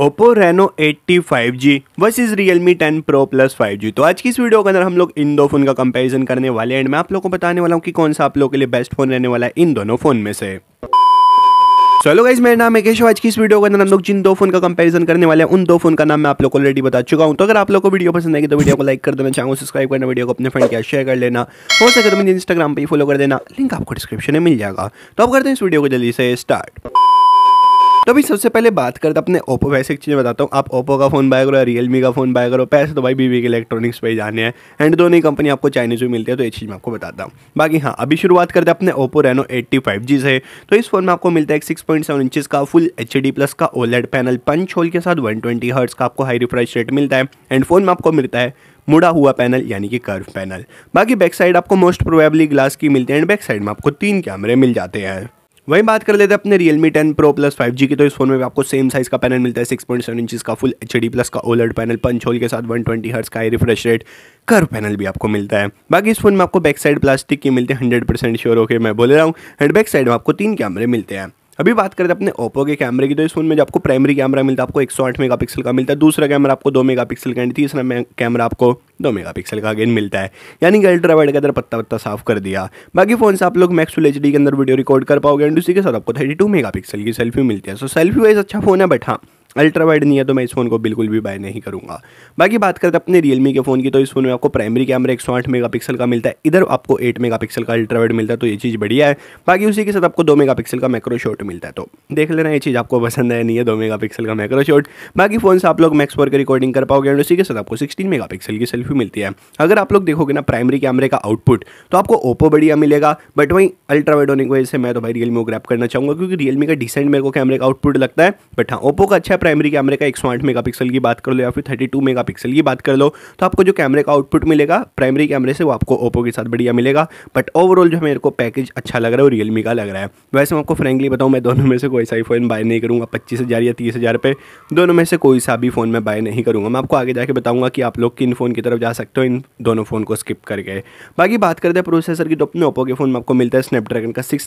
Oppo Reno वर्स इज versus मी 10 प्रो प्लस 5G तो आज की इस वीडियो के अंदर हम लोग इन दो फोन का कंपैरिजन करने वाले हैं एंड मैं आप लोगों को बताने वाला हूँ कि कौन सा आप लोगों के लिए बेस्ट फोन रहने वाला है इन दोनों फोन में से चलो गाइज मेरा नाम है केशव आज की इस वीडियो के अंदर हम लोग जिन दो फोन का कंपैरिजन करने वाले हैं उन दो फोन का नाम मैं आप लोग को ऑलरेडी बता चुका हूं तो अगर आप लोग को वीडियो पसंद आएगी तो वीडियो को लाइक कर देना चाहूँ सब्सक्राइब करना वीडियो को अपने फ्रेंड के शेयर कर लेना हो सके तो मुझे इंस्टाग्राम पर फॉलो कर देना लिंक आपको डिस्क्रिप्शन में मिल जाएगा तो आप करते हैं इस वीडियो को जल्दी से स्टार्ट तो अभी सबसे पहले बात करते अपने ओप्पो वैसे एक चीज़ बताता हूँ आप ओप्पो का फ़ोन बाय करो या रियलमी का फ़ोन बाय करो पैसे तो भाई बीवी के इलेक्ट्रॉनिक्स पर ही जाने हैं एंड दोनों ही कंपनी आपको चाइनीज़ में मिलती है तो ये चीज़ मैं आपको बताता हूँ बाकी हाँ अभी शुरुआत करते अपने Oppo Reno eighty five G से तो इस फोन में आपको मिलता है सिक्स पॉइंट सेवन इंचज़ का फुल एच डी प्लस का ओलेड पैनल पंच होल के साथ वन ट्वेंटी हर्ट्स का आपको हाई रिफ्रेश रेट मिलता है एंड फोन में आपको मिलता है मुड़ा हुआ पैनल यानी कि कर्व पैनल बाकी बैक साइड आपको मोस्ट प्रोबेबली ग्लास की मिलती है एंड बैक साइड में आपको तीन कैमरे मिल जाते हैं वहीं बात कर लेते हैं अपने Realme 10 Pro प्लस 5G की तो इस फोन में भी आपको सेम साइज का पैनल मिलता है 6.7 पॉइंट इंचज का फुल एच डी प्लस का ओलर्ड पैनल पंच होल के साथ 120 ट्वेंटी हर्ट्स का रिफ्रेश रेट कर पैनल भी आपको मिलता है बाकी इस फोन में आपको बैक साइड प्लास्टिक की मिलते हैं हंड्रेड परसेंट श्योर होकर मैं बोल रहा हूँ एंड बैक साइड में आपको तीन कैमरे मिलते हैं अभी बात करें अपने ओप्पो के कैमरे की तो इस फोन में जो आपको प्राइमरी कैमरा मिलता है आपको एक सौ आठ मेगा पिक्सल का मिलता है दूसरा कैमरा आपको दो मेगा पिक्सल का एंड तीसरा कैमरा आपको दो मेगा पिक्सल का अगेन मिलता है यानी कि वाइड का अंदर पत्ता पत्ता साफ कर दिया बाकी फोन से आप लोग मैक्स फुल एच के अंदर वीडियो रिकॉर्ड कर पाओगे एंड उसी के साथ आपको थर्टी टू मेगा पिक्सल की सेल्फी मिलती है सो सेल्फी वाइज अच्छा फोन है बट हाँ अल्ट्रा वाइड नहीं है तो मैं इस फ़ोन को बिल्कुल भी बाय नहीं करूँगा बाकी बात करते अपने रियलमी के फ़ोन की तो इस फ़ोन में आपको प्राइमरी कैमरा एक सौ आठ पिक्सल का मिलता है इधर आपको एट पिक्सल का अल्ट्रा वाइड मिलता है तो ये चीज़ बढ़िया है बाकी उसी के साथ आपको दो पिक्सल का मैक्रो शॉट मिलता है तो देख लेना ये चीज़ आपको पसंद है नहीं है दो पिक्सल का मैक्रो शॉट बाकी फ़ोन से आप लोग मैक्स वर्क रिकॉर्डिंग कर पाओगे उसी के साथ आपको सिक्सटीन मेगा की सेल्फी मिलती है अगर आप लोग देखोगे ना प्राइमरी कैमरे का आउटपुट तो आपको ओप्पो बढ़िया मिलेगा बट वहीं अल्ट्रा वाइड होने की वजह से मैं तो भाई रियलमी को ग्रैप करना चाहूँगा क्योंकि रियलमी का डिसेंट मेरे को कैमरे का आउटपुट लगता है बट हाँ ओप्पो का अच्छा प्राइमरी कैमरे का एक सौ आठ पिक्सल की बात कर लो या फिर थर्टी टू पिक्सल की बात कर लो तो आपको जो कैमरे का आउटपुट मिलेगा प्राइमरी कैमरे से वो आपको ओप्पो के साथ बढ़िया मिलेगा बट ओवरऑल जो मेरे को पैकेज अच्छा लग रहा है वो रियलमी का लग रहा है वैसे मैं आपको फ्रेंकली बताऊँ मैं दोनों में से कोई सा ही फ़ोन बाय नहीं करूँगा पच्चीस हज़ार या तीस हज़ार पे दोनों में से कोई सा भी फ़ोन मैं बाय नहीं करूँगा मैं आपको आगे जाके बताऊँगा कि आप लोग किन फ़ोन की तरफ जा सकते हो इन दोनों फ़ोन को स्किप करके बाकी बात करते हैं प्रोसेसर की तो अपने ओप्पो के फ़ोन में आपको मिलता है स्नैपड्रैगन का सिक्स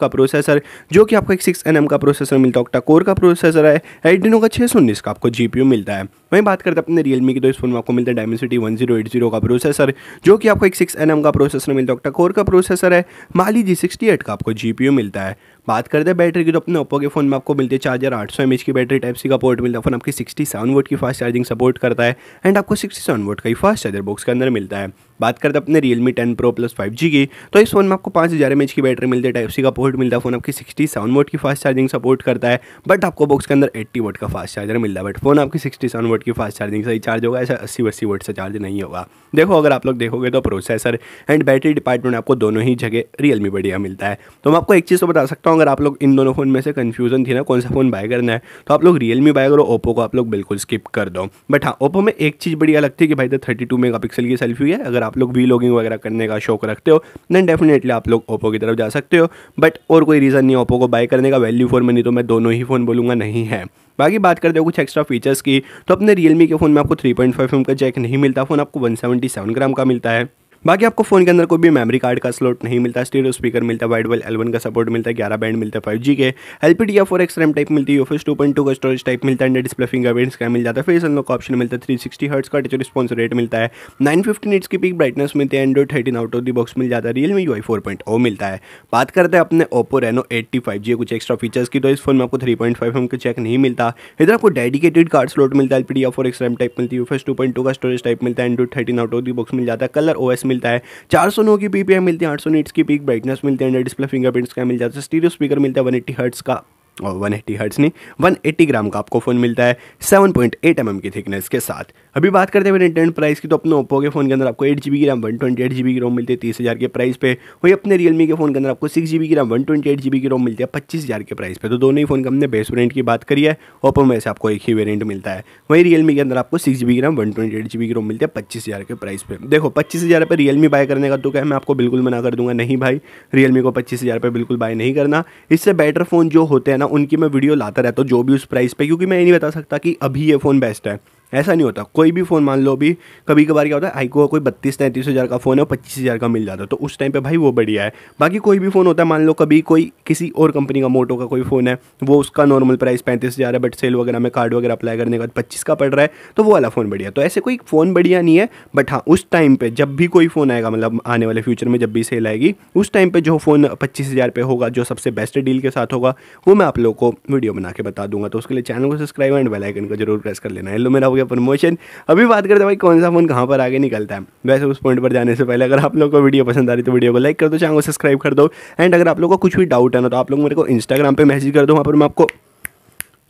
का प्रोसेसर जो कि आपको एक सिक्स एन का प्रोसेसर मिलता है ऑक्टा कोर का प्रोसेसर है एड रेजोल्यूशन होगा छः सौ उन्नीस का आपको जीपीयू मिलता है वहीं बात करते हैं अपने रियलमी की तो इस फोन में आपको मिलता है Dimensity one zero eight zero का प्रोसेसर जो कि आपको एक सिक्स एन का प्रोसेसर मिलता है ऑक्टा कोर का प्रोसेसर है माली जी सिक्सटी एट का आपको जीपीयू मिलता है बात करते हैं बैटरी की तो अपने ओप्पो के फ़ोन में आपको मिलती है चार्जर आठ सौ की बैटरी टाइप सी का पोर्ट मिलता है फोन आपकी सिक्सटी सेवन वोट की फास्ट चार्जिंग सपोर्ट करता है एंड आपको सिक्सटी सेवन वोट का ही फास्ट चार्जर बॉक्स के अंदर मिलता है बात करते हैं अपने Realme ten pro plus five G की तो इस फोन में आपको पाँच हज़ार एम की बैटरी मिलती है टाइप सी का पोर्ट मिलता है फोन आपकी सिक्सटी सेवन वोट की फास्ट चार्जिंग सपोर्ट करता है बट आपको बॉक्स के अंदर एट्टी वोट का फास्ट चार्जर मिलता है बट फोन आपकी सिक्सटी सेवन वोट की फास्ट चार्जिंग सही चार्ज होगा ऐसा अस्सी अस्सी वोट से चार्ज नहीं होगा देखो अगर आप लोग देखोगे तो प्रोसेसर एंड बैटरी डिपार्टमेंट आपको दोनों ही जगह रियलमी बढ़िया मिलता है तो मैं आपको एक चीज़ तो बता सकता हूँ हूँ अगर आप लोग इन दोनों फ़ोन में से कन्फ्यूजन थी ना कौन सा फ़ोन बाय करना है तो आप लोग रियलमी बाय करो ओप्पो को आप लोग बिल्कुल स्किप कर दो बट हाँ ओप्पो में एक चीज़ बढ़िया लगती है कि भाई तो थर्टी टू मेगा पिक्सल की सेल्फी है अगर आप लोग वी लॉगिंग वगैरह करने का शौक रखते हो देन डेफिनेटली आप लोग ओप्पो की तरफ जा सकते हो बट और कोई रीज़न नहीं ओप्पो को बाय करने का वैल्यू फॉर मनी तो मैं दोनों ही फ़ोन बोलूँगा नहीं है बाकी बात करते हो कुछ एक्स्ट्रा फीचर्स की तो अपने रियलमी के फ़ोन में आपको थ्री पॉइंट फाइव एम का जैक नहीं मिलता फ़ोन आपको वन सेवेंटी सेवन ग्राम का मिलता है बाकी आपको फोन के अंदर कोई भी मेमोरी कार्ड का स्लॉट नहीं मिलता स्टीरियो स्पीकर मिलता वाइड वेल एलवन का सपोर्ट मिलता है ग्यारह बैंड मिलता है फाइव जी के एल पी डी या फोर एक्स रैम टाइप मिलती है ऑफिस टू पॉइंट टू का स्टोरेज टाइप मिलता है डिस्प्ले फिंगरप्रिंट्स का मिल जाता है फेस अनलॉक का ऑप्शन मिलता है थ्री सिक्सटी हर्ट्स का टच रिस्पॉन्स रेट मिलता है नाइन फिफ्टी नीट्स की पिक ब्राइटनेस मिलती है Android thirteen out of the box मिल जाता है Realme U I four point O मिलता है बात करते हैं अपने Oppo Reno eighty five G कुछ एक्स्ट्रा फीचर्स की तो इस फोन में आपको थ्री पॉइंट फाइव एम का चेक नहीं मिलता इधर आपको डेडिकेटेड कार्ड स्लॉट मिलता है एल पी डी या फोर एक्स रैम टाइप मिलती है ऑफिस टू पॉइंट टू का स्टोरेज टाइप मिलता है Android thirteen out of the box मिल जाता है कलर ओ एस मिलता है चार सौ नौ की पी मिलती है आठ सौ नीट्स की पीक ब्राइटनेस मिलती है डिस्प्ले फिंगरप्रिंट्स का मिल जाता है स्टीरियो स्पीकर मिलता है वन एट्टी हर्ट्स का और वन एट्टी हर्ट्स नहीं वन एट्टी ग्राम का आपको फ़ोन मिलता है seven point eight M M की थिकनेस के साथ अभी बात करते हैं इंटरनेट प्राइस की तो अपने ओप्पो के फ़ोन के अंदर आपको एट जी बी की RAM one twenty eight G B की रोम मिलती है तीस हज़ार के प्राइस पे वही अपने रियलमी के फ़ोन के अंदर आपको सिक्स जी बी की RAM one twenty eight G B की रोम मिलती है पच्चीस हज़ार के प्राइस पे तो दोनों ही फ़ोन का हमने बेस्ट वेरेंट की बात करी है ओप्पो में से आपको एक ही वेरेंट मिलता है वही रियलमी के अंदर आपको सिक्स जी बी की RAM one twenty eight G की रोम मिलती है पच्चीस हज़ार के प्राइस पे देखो पच्चीस हज़ार पर रियलमी बाय करने का तो क्या मैं आपको बिल्कुल मना कर दूंगा नहीं भाई रियलमी को पच्चीस हज़ार पर बिल्कुल बाय नहीं करना इससे बेटर फ़ोन जो होते हैं ना उनकी मैं वीडियो लाता रहता हूँ जो भी उस प्राइस पर क्योंकि मैं ये नहीं बता सकता कि अभी ये फ़ोन बेस्ट है ऐसा नहीं होता कोई भी फ़ोन मान लो अभी कभी कभार क्या होता है आईको कोई बत्तीस तैंतीस हज़ार का फ़ोन है पच्चीस हज़ार का मिल जाता है तो उस टाइम पर भाई वो बढ़िया है बाकी कोई भी फ़ोन होता है मान लो कभी कोई किसी और कंपनी का मोटो का कोई फ़ोन है वो उसका नॉर्मल प्राइस पैंतीस हज़ार है बट सेल वगैरह में कार्ड वगैरह अप्लाई करने के बाद पच्चीस का पड़ रहा है तो वो वाला फ़ोन बढ़िया तो ऐसे कोई फ़ोन बढ़िया नहीं है बट हाँ उस टाइम पर जब भी कोई फ़ोन आएगा मतलब आने वाले फ्यूचर में जब भी सेल आएगी उस टाइम पर जो फ़ोन पच्चीस हज़ार पे होगा जो सबसे बेस्ट डील के साथ होगा वो मैं आप लोगों को वीडियो बना के बता दूंगा तो उसके लिए चैनल को सब्सक्राइब एंड बेलाइकन को जरूर प्रेस कर लेना है लो मेरा हो गया गया प्रमोशन अभी बात करते हैं भाई कौन सा फ़ोन कहाँ पर आगे निकलता है वैसे उस पॉइंट पर जाने से पहले अगर आप लोग को वीडियो पसंद आ रही तो वीडियो को लाइक कर दो चैनल को सब्सक्राइब कर दो एंड अगर आप लोग को कुछ भी डाउट है ना तो आप लोग मेरे को इंस्टाग्राम पर मैसेज कर दो वहाँ पर मैं आपको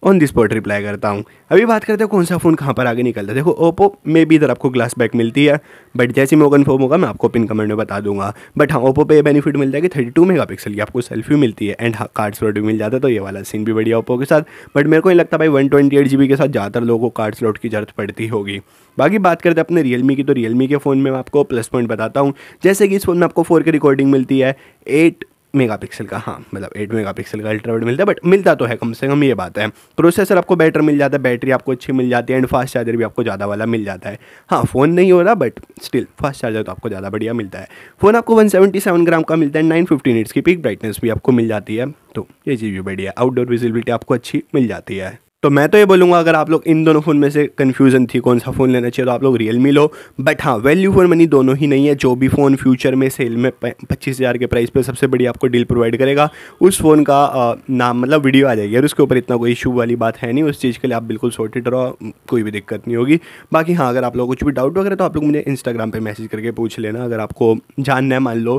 ऑन दिस स्पॉट रिप्लाई करता हूँ अभी बात करते हैं कौन सा फ़ोन कहाँ पर आगे निकलता है देखो ओप्पो में भी इधर आपको ग्लास बैक मिलती है बट जैसे मैं फोम होगा मैं आपको पिन कमेंट में बता दूंगा बट हाँ ओप्पो पे ये बेनिफिट मिलता है कि थर्टी टू मेगा पिक्सल की आपको सेल्फी मिलती है एंड कार्ड स्लॉट भी मिल जाता है तो ये वाला सीन भी बढ़िया ओप्पो के साथ बट मेरे को नहीं लगता भाई one twenty eight G B के साथ ज़्यादातर लोगों को कार्ड स्लॉट की ज़रूरत पड़ती होगी बाकी बात करते हैं अपने रियलमी की तो रियलमी के फ़ोन में मैं आपको प्लस पॉइंट बताता हूँ जैसे कि इस फोन में आपको फोर के रिकॉर्डिंग मिलती है एट मेगापिक्सल का हाँ मतलब मेगा मेगापिक्सल का अल्ट्रावेट मिलता है बट मिलता तो है कम से कम ये बात है प्रोसेसर आपको बेटर मिल जाता है बैटरी आपको अच्छी मिल जाती है एंड फास्ट चार्जर भी आपको ज़्यादा वाला मिल जाता है हाँ फ़ोन नहीं हो रहा बट स्टिल फास्ट चार्जर तो आपको ज़्यादा बढ़िया मिलता है फ़ोन आपको सेवन ग्राम का मिलता है नाइन फिफ्टी की पिक ब्राइटनेस भी आपको मिल जाती है तो ये चीज़ भी बढ़िया आउटडोर विजिबिलिटी आपको अच्छी मिल जाती है तो मैं तो ये बोलूँगा अगर आप लोग इन दोनों फ़ोन में से कन्फ्यूज़न थी कौन सा फ़ोन लेना चाहिए तो आप लोग रियल लो बट हाँ वैल्यू फॉर मनी दोनों ही नहीं है जो भी फ़ोन फ्यूचर में सेल में पच्चीस हज़ार के प्राइस पे सबसे बड़ी आपको डील प्रोवाइड करेगा उस फ़ोन का आ, नाम मतलब वीडियो आ जाएगी और उसके ऊपर इतना कोई इशू वाली बात है नहीं उस चीज़ के लिए आप बिल्कुल सोटेड रहो कोई भी दिक्कत नहीं होगी बाकी हाँ अगर आप लोग कुछ भी डाउट वगैरह तो आप लोग मुझे इंस्टाग्राम पर मैसेज करके पूछ लेना अगर आपको जानना है मान लो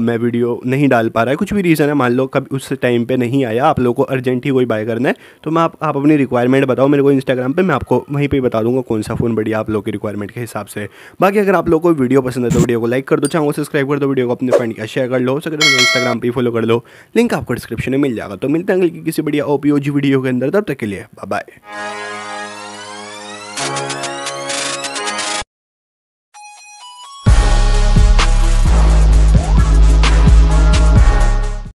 मैं वीडियो नहीं डाल पा रहा है कुछ भी रीज़न है मान लो कभी उस टाइम पर नहीं आया आप लोग को अर्जेंट ही कोई बाय करना है तो मैं आप अपने अपनी रिक्वायरमेंट बताओ मेरे को इंस्टाग्राम पे मैं आपको वहीं पे बता दूंगा कौन सा फ़ोन बढ़िया आप लोग की रिक्वायरमेंट के हिसाब से बाकी अगर आप लोग को वीडियो पसंद है तो वीडियो को लाइक कर दो चाहो सब्सक्राइब कर दो वीडियो को अपने फ्रेंड का शेयर कर लो सकते हो इंस्टाग्राम पर फॉलो कर लो लिंक आपको डिस्क्रिप्शन में मिल जाएगा तो मिलते हैं किसी बढ़िया ओ वीडियो के अंदर तब तक के लिए बाय